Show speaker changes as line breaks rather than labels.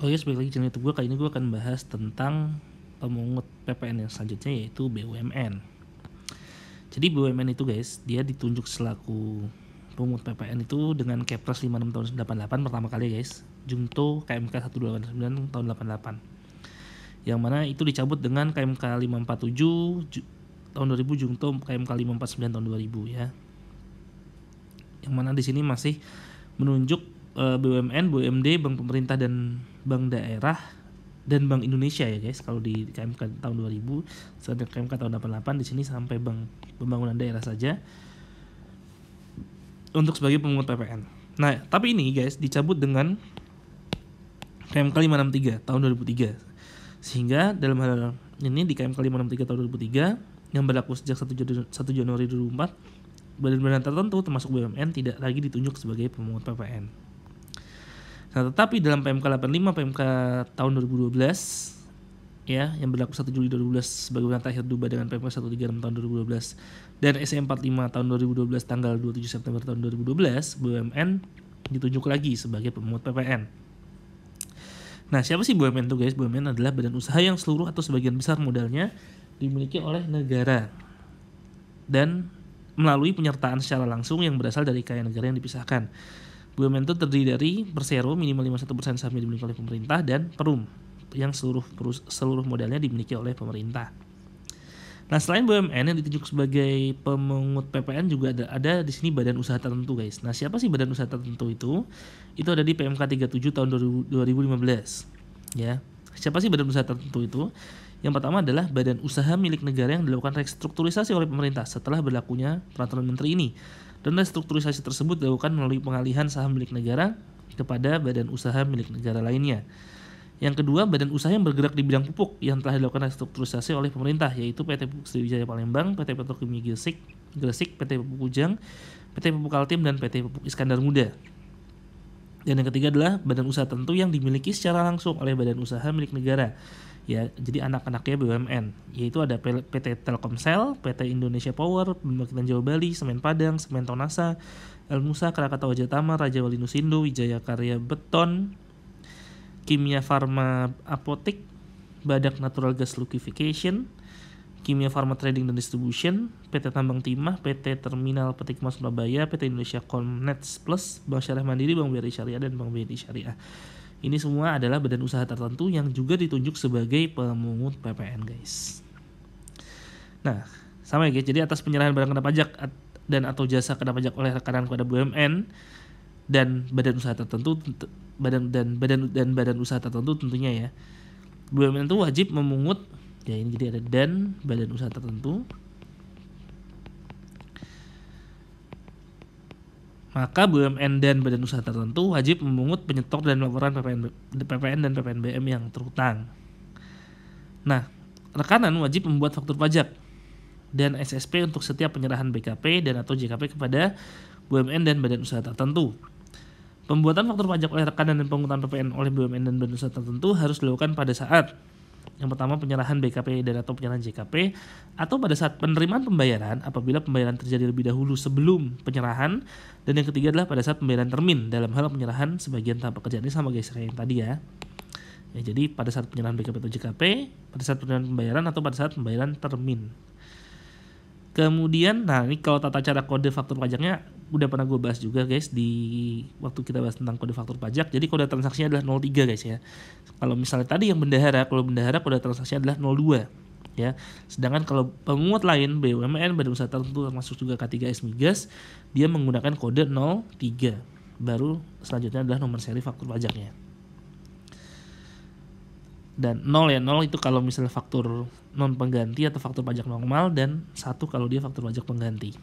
Oh iya, sebalik lagi channel YouTube gue, kali ini gue akan bahas tentang pemungut PPN yang selanjutnya yaitu BUMN. Jadi BUMN itu guys, dia ditunjuk selaku pemungut PPN itu dengan Kepres 56 tahun 88 pertama kali guys, Jungto KMK 129 tahun 88. Yang mana itu dicabut dengan KMK 547 tahun 2000 Jungto KMK 549 tahun 2000 ya. Yang mana di sini masih menunjuk Eh, BUMN, BUMD, bank pemerintah dan bank daerah dan Bank Indonesia ya guys kalau di KMK tahun 2000 saat KMK tahun 88 di sini sampai bank pembangunan daerah saja untuk sebagai pemungut PPN. Nah, tapi ini guys dicabut dengan KMK 563 tahun 2003. Sehingga dalam hal ini di KMK 563 tahun 2003 yang berlaku sejak 1 Januari 2004 badan-badan tertentu termasuk BUMN tidak lagi ditunjuk sebagai pemungut PPN. Nah, tetapi dalam PMK 85 PMK tahun 2012 ya yang berlaku 1 Juli 2012 sebagaimana terakhir Duba dengan PMK 136 tahun 2012 dan SE 45 tahun 2012 tanggal 27 September tahun 2012 BUMN ditunjuk lagi sebagai pemungut PPN. Nah, siapa sih BUMN itu guys? BUMN adalah badan usaha yang seluruh atau sebagian besar modalnya dimiliki oleh negara dan melalui penyertaan secara langsung yang berasal dari kaya negara yang dipisahkan. BUMN itu terdiri dari Persero minimal 51% sahamnya dimiliki oleh pemerintah dan Perum yang seluruh seluruh modalnya dimiliki oleh pemerintah. Nah, selain BUMN yang ditunjuk sebagai pemungut PPN juga ada, ada di sini badan usaha tertentu, guys. Nah, siapa sih badan usaha tertentu itu? Itu ada di PMK 37 tahun 2015. Ya. Siapa sih badan usaha tertentu itu? Yang pertama adalah badan usaha milik negara yang dilakukan restrukturisasi oleh pemerintah setelah berlakunya peraturan menteri ini dan restrukturisasi tersebut dilakukan melalui pengalihan saham milik negara kepada badan usaha milik negara lainnya. Yang kedua, badan usaha yang bergerak di bidang pupuk yang telah dilakukan restrukturisasi oleh pemerintah yaitu PT Pupuk Sriwijaya Palembang, PT Petrokimia Gresik, Gresik, PT Pupuk Ujang, PT Pupuk Kaltim dan PT Pupuk Iskandar Muda. Dan yang ketiga adalah badan usaha tentu yang dimiliki secara langsung oleh badan usaha milik negara ya jadi anak-anaknya BUMN yaitu ada PT Telkomsel, PT Indonesia Power, Pembangkitan Jawa Bali, Semen Padang, Semen Tonasa, Musa, Krakatau Jatama, Raja Wali Nusindo, Wijaya Karya Beton, Kimia Farma Apotek, Badak Natural Gas Liquefaction, Kimia Farma Trading dan Distribution, PT Tambang Timah, PT Terminal Petik Mas Surabaya, PT Indonesia Connects Plus, Bank Syariah Mandiri, Bank BRI Syariah, dan Bank BRI Syariah. Ini semua adalah badan usaha tertentu yang juga ditunjuk sebagai pemungut PPN, guys. Nah, sama ya guys. Jadi atas penyerahan barang kena pajak dan atau jasa kena pajak oleh rekanan kepada BUMN dan badan usaha tertentu badan dan badan dan badan usaha tertentu tentunya ya. BUMN itu wajib memungut ya ini jadi ada dan badan usaha tertentu maka BUMN dan badan usaha tertentu wajib memungut penyetor dan laporan PPN, PPN dan PPNBM yang terutang. Nah, rekanan wajib membuat faktur pajak dan SSP untuk setiap penyerahan BKP dan atau JKP kepada BUMN dan badan usaha tertentu. Pembuatan faktur pajak oleh rekanan dan penghutang PPN oleh BUMN dan badan usaha tertentu harus dilakukan pada saat yang pertama penyerahan BKP dan atau penyerahan JKP atau pada saat penerimaan pembayaran apabila pembayaran terjadi lebih dahulu sebelum penyerahan dan yang ketiga adalah pada saat pembayaran termin dalam hal penyerahan sebagian tahap pekerjaan ini sama guys yang tadi ya. Ya, jadi pada saat penyerahan BKP atau JKP, pada saat penerimaan pembayaran atau pada saat pembayaran termin. Kemudian, nah ini kalau tata cara kode faktur pajaknya udah pernah gue bahas juga guys di waktu kita bahas tentang kode faktur pajak. Jadi kode transaksinya adalah 03 guys ya. Kalau misalnya tadi yang bendahara, kalau bendahara kode transaksinya adalah 02 ya. Sedangkan kalau penguat lain BUMN badan usaha tertentu termasuk juga K3S Migas, dia menggunakan kode 03. Baru selanjutnya adalah nomor seri faktur pajaknya. Dan 0 ya, 0 itu kalau misalnya faktur non pengganti atau faktur pajak normal dan satu kalau dia faktur pajak pengganti.